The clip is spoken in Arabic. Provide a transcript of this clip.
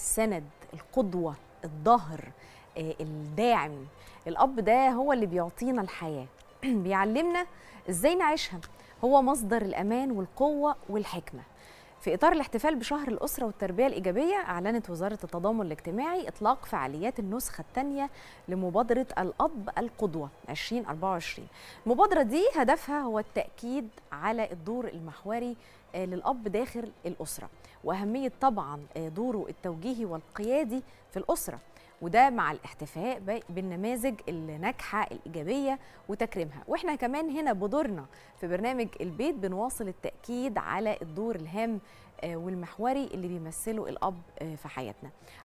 السند القدوه الظهر آه، الداعم الاب ده هو اللي بيعطينا الحياه بيعلمنا ازاي نعيشها هو مصدر الامان والقوه والحكمه في إطار الاحتفال بشهر الأسرة والتربية الإيجابية أعلنت وزارة التضامن الاجتماعي إطلاق فعاليات النسخة الثانية لمبادرة الأب القدوة 2024 المبادرة دي هدفها هو التأكيد على الدور المحوري آه، للأب داخل الأسرة وأهمية طبعا آه، دوره التوجيهي والقيادي في الأسرة وده مع الاحتفاء بالنماذج الناجحه الايجابيه وتكريمها واحنا كمان هنا بدورنا في برنامج البيت بنواصل التاكيد على الدور الهام آه، والمحوري اللي بيمثله الاب آه، في حياتنا